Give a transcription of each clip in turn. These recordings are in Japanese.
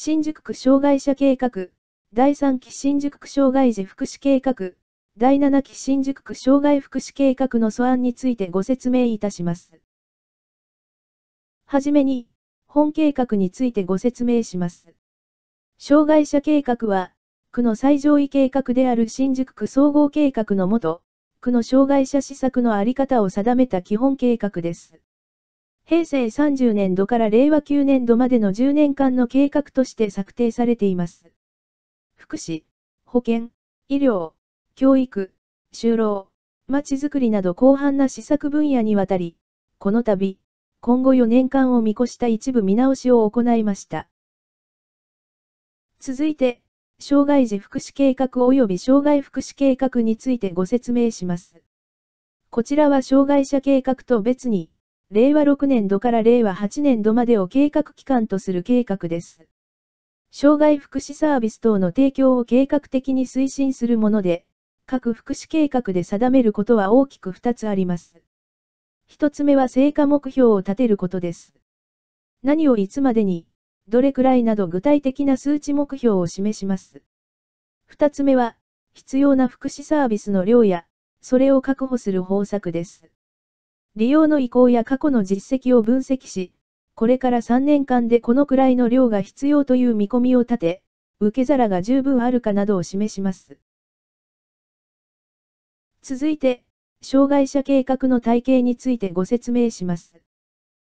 新宿区障害者計画、第3期新宿区障害児福祉計画、第7期新宿区障害福祉計画の素案についてご説明いたします。はじめに、本計画についてご説明します。障害者計画は、区の最上位計画である新宿区総合計画のもと、区の障害者施策のあり方を定めた基本計画です。平成30年度から令和9年度までの10年間の計画として策定されています。福祉、保健、医療、教育、就労、まちづくりなど広範な施策分野にわたり、この度、今後4年間を見越した一部見直しを行いました。続いて、障害児福祉計画及び障害福祉計画についてご説明します。こちらは障害者計画と別に、令和6年度から令和8年度までを計画期間とする計画です。障害福祉サービス等の提供を計画的に推進するもので、各福祉計画で定めることは大きく2つあります。1つ目は成果目標を立てることです。何をいつまでに、どれくらいなど具体的な数値目標を示します。2つ目は、必要な福祉サービスの量や、それを確保する方策です。利用の意向や過去の実績を分析し、これから3年間でこのくらいの量が必要という見込みを立て、受け皿が十分あるかなどを示します。続いて、障害者計画の体系についてご説明します。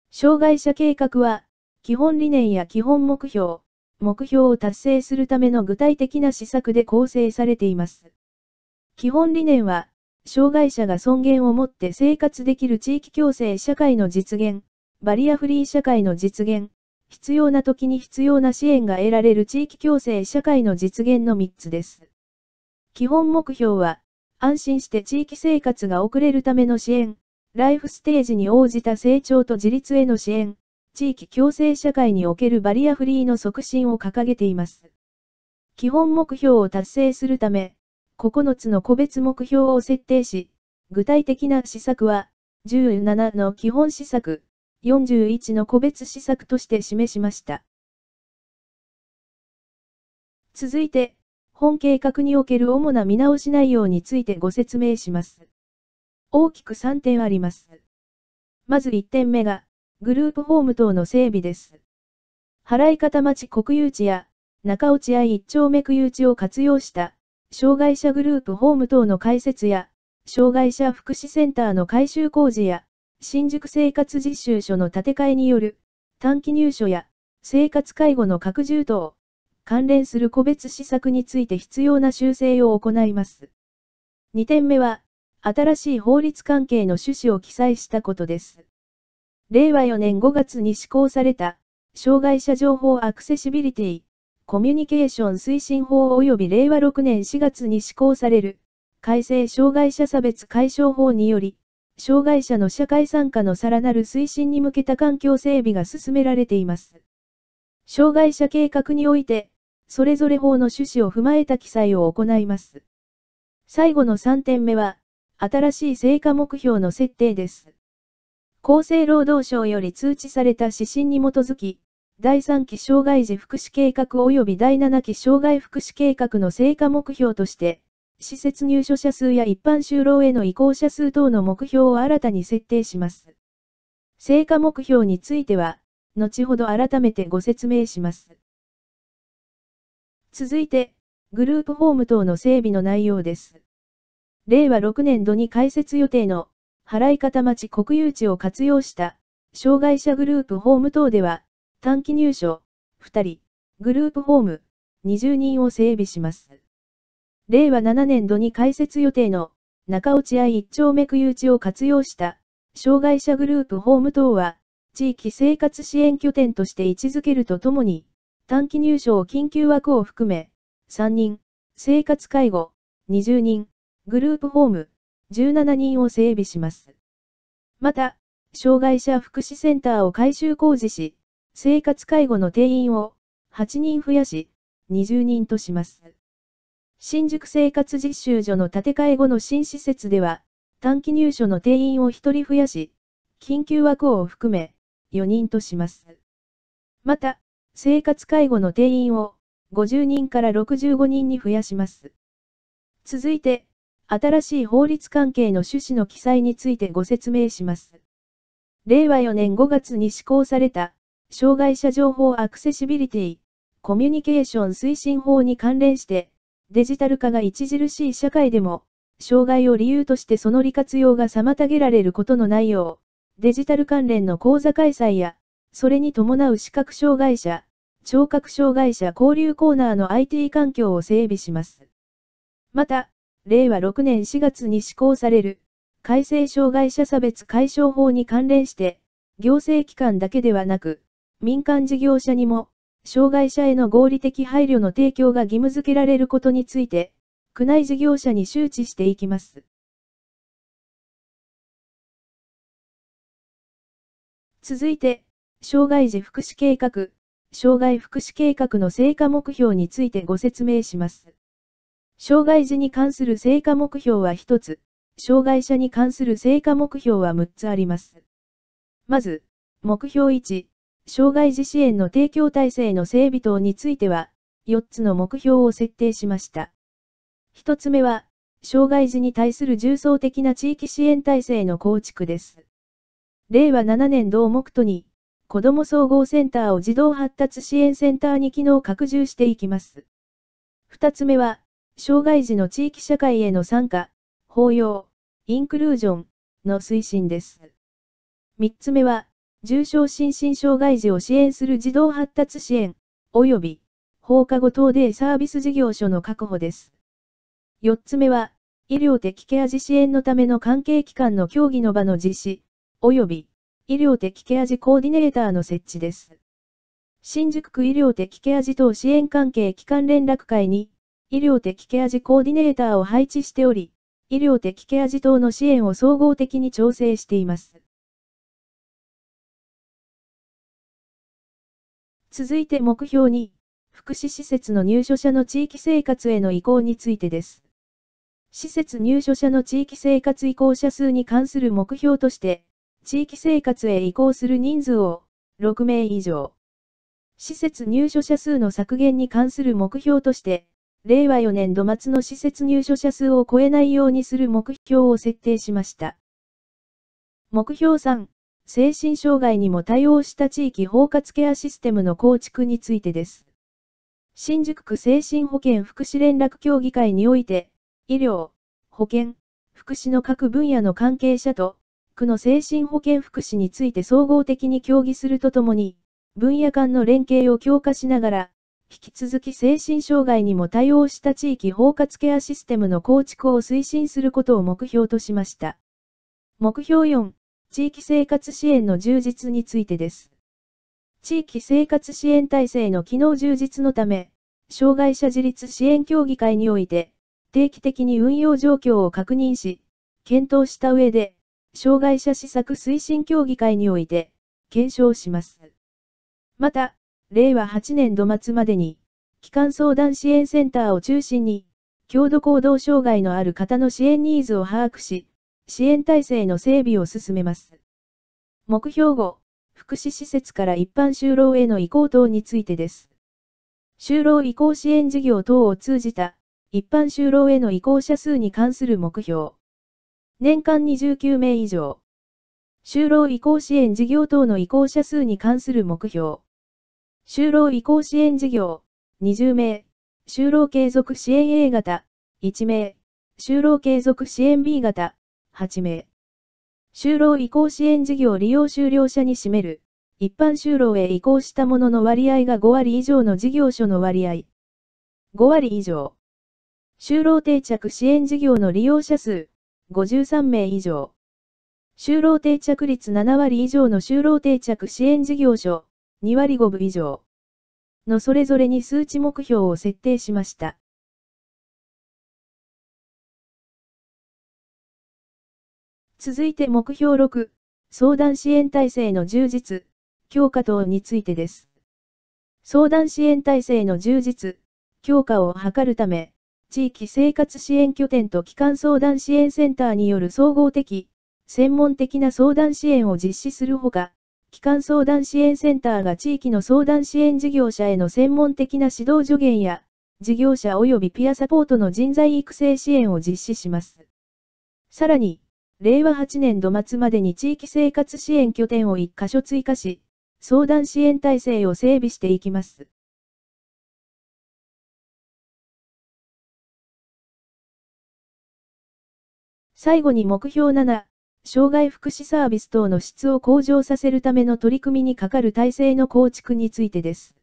障害者計画は、基本理念や基本目標、目標を達成するための具体的な施策で構成されています。基本理念は、障害者が尊厳を持って生活できる地域共生社会の実現、バリアフリー社会の実現、必要な時に必要な支援が得られる地域共生社会の実現の3つです。基本目標は、安心して地域生活が送れるための支援、ライフステージに応じた成長と自立への支援、地域共生社会におけるバリアフリーの促進を掲げています。基本目標を達成するため、9つの個別目標を設定し、具体的な施策は、17の基本施策、41の個別施策として示しました。続いて、本計画における主な見直し内容についてご説明します。大きく3点あります。まず1点目が、グループホーム等の整備です。払い方町国有地や、中落合一丁目区有地を活用した、障害者グループホーム等の開設や、障害者福祉センターの改修工事や、新宿生活実習所の建て替えによる、短期入所や、生活介護の拡充等、関連する個別施策について必要な修正を行います。2点目は、新しい法律関係の趣旨を記載したことです。令和4年5月に施行された、障害者情報アクセシビリティ、コミュニケーション推進法及び令和6年4月に施行される、改正障害者差別解消法により、障害者の社会参加のさらなる推進に向けた環境整備が進められています。障害者計画において、それぞれ法の趣旨を踏まえた記載を行います。最後の3点目は、新しい成果目標の設定です。厚生労働省より通知された指針に基づき、第3期障害児福祉計画及び第7期障害福祉計画の成果目標として、施設入所者数や一般就労への移行者数等の目標を新たに設定します。成果目標については、後ほど改めてご説明します。続いて、グループホーム等の整備の内容です。令和6年度に開設予定の、払い方町国有地を活用した、障害者グループホーム等では、短期入所、2人、グループホーム、20人を整備します。令和7年度に開設予定の、中落合一丁目区有地を活用した、障害者グループホーム等は、地域生活支援拠点として位置づけるとともに、短期入所を緊急枠を含め、3人、生活介護、20人、グループホーム、17人を整備します。また、障害者福祉センターを改修工事し、生活介護の定員を8人増やし、20人とします。新宿生活実習所の建て替え後の新施設では、短期入所の定員を1人増やし、緊急枠を含め、4人とします。また、生活介護の定員を50人から65人に増やします。続いて、新しい法律関係の趣旨の記載についてご説明します。令和4年5月に施行された、障害者情報アクセシビリティ、コミュニケーション推進法に関連して、デジタル化が著しい社会でも、障害を理由としてその利活用が妨げられることのないよう、デジタル関連の講座開催や、それに伴う視覚障害者、聴覚障害者交流コーナーの IT 環境を整備します。また、令和6年4月に施行される、改正障害者差別解消法に関連して、行政機関だけではなく、民間事業者にも、障害者への合理的配慮の提供が義務付けられることについて、区内事業者に周知していきます。続いて、障害児福祉計画、障害福祉計画の成果目標についてご説明します。障害児に関する成果目標は1つ、障害者に関する成果目標は6つあります。まず、目標1、障害児支援の提供体制の整備等については、4つの目標を設定しました。1つ目は、障害児に対する重層的な地域支援体制の構築です。令和7年度を目途に、子ども総合センターを児童発達支援センターに機能拡充していきます。2つ目は、障害児の地域社会への参加、包容、インクルージョンの推進です。3つ目は、重症心身障害児を支援する児童発達支援、及び、放課後等デイサービス事業所の確保です。4つ目は、医療的ケア児支援のための関係機関の協議の場の実施、及び、医療的ケア児コーディネーターの設置です。新宿区医療的ケア児等支援関係機関連絡会に、医療的ケア児コーディネーターを配置しており、医療的ケア児等の支援を総合的に調整しています。続いて目標2、福祉施設の入所者の地域生活への移行についてです。施設入所者の地域生活移行者数に関する目標として、地域生活へ移行する人数を6名以上。施設入所者数の削減に関する目標として、令和4年度末の施設入所者数を超えないようにする目標を設定しました。目標3、精神障害にも対応した地域包括ケアシステムの構築についてです。新宿区精神保健福祉連絡協議会において、医療、保健、福祉の各分野の関係者と、区の精神保健福祉について総合的に協議するとともに、分野間の連携を強化しながら、引き続き精神障害にも対応した地域包括ケアシステムの構築を推進することを目標としました。目標4、地域生活支援の充実についてです。地域生活支援体制の機能充実のため、障害者自立支援協議会において、定期的に運用状況を確認し、検討した上で、障害者施策推進協議会において、検証します。また、令和8年度末までに、基幹相談支援センターを中心に、強度行動障害のある方の支援ニーズを把握し、支援体制の整備を進めます。目標後、福祉施設から一般就労への移行等についてです。就労移行支援事業等を通じた、一般就労への移行者数に関する目標。年間29名以上。就労移行支援事業等の移行者数に関する目標。就労移行支援事業、20名。就労継続支援 A 型、1名。就労継続支援 B 型、8名。就労移行支援事業利用終了者に占める、一般就労へ移行したものの割合が5割以上の事業所の割合。5割以上。就労定着支援事業の利用者数、53名以上。就労定着率7割以上の就労定着支援事業所、2割5分以上。のそれぞれに数値目標を設定しました。続いて目標6、相談支援体制の充実、強化等についてです。相談支援体制の充実、強化を図るため、地域生活支援拠点と基幹相談支援センターによる総合的、専門的な相談支援を実施するほか、基幹相談支援センターが地域の相談支援事業者への専門的な指導助言や、事業者及びピアサポートの人材育成支援を実施します。さらに、令和8年度末までに地域生活支援拠点を1カ所追加し、相談支援体制を整備していきます。最後に目標7、障害福祉サービス等の質を向上させるための取り組みにかかる体制の構築についてです。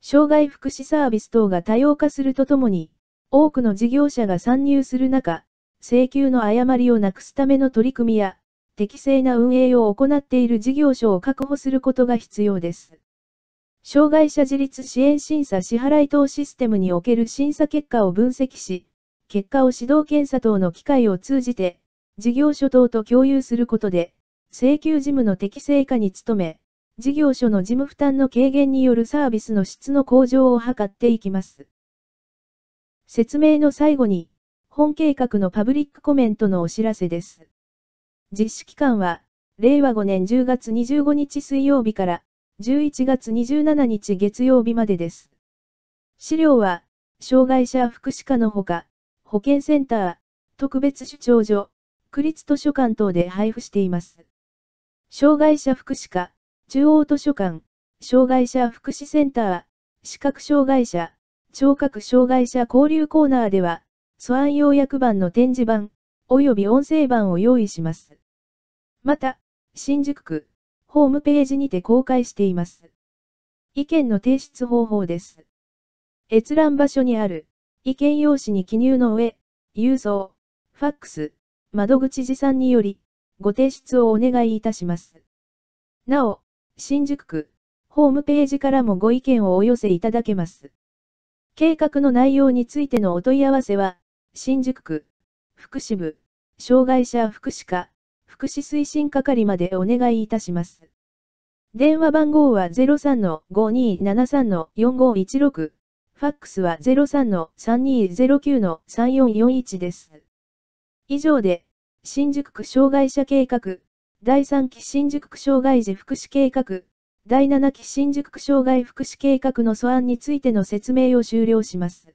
障害福祉サービス等が多様化するとともに、多くの事業者が参入する中、請求の誤りをなくすための取り組みや、適正な運営を行っている事業所を確保することが必要です。障害者自立支援審査支払い等システムにおける審査結果を分析し、結果を指導検査等の機会を通じて、事業所等と共有することで、請求事務の適正化に努め、事業所の事務負担の軽減によるサービスの質の向上を図っていきます。説明の最後に、本計画のパブリックコメントのお知らせです。実施期間は、令和5年10月25日水曜日から、11月27日月曜日までです。資料は、障害者福祉課のほか、保健センター、特別主張所、区立図書館等で配布しています。障害者福祉課、中央図書館、障害者福祉センター、視覚障害者、聴覚障害者交流コーナーでは、素案要約版の展示版、及び音声版を用意します。また、新宿区、ホームページにて公開しています。意見の提出方法です。閲覧場所にある、意見用紙に記入の上、郵送、ファックス、窓口持参により、ご提出をお願いいたします。なお、新宿区、ホームページからもご意見をお寄せいただけます。計画の内容についてのお問い合わせは、新宿区、福祉部、障害者福祉課、福祉推進係までお願いいたします。電話番号は03-5273-4516、ファックスは03-3209-3441です。以上で、新宿区障害者計画、第3期新宿区障害児福祉計画、第7期新宿区障害福祉計画の素案についての説明を終了します。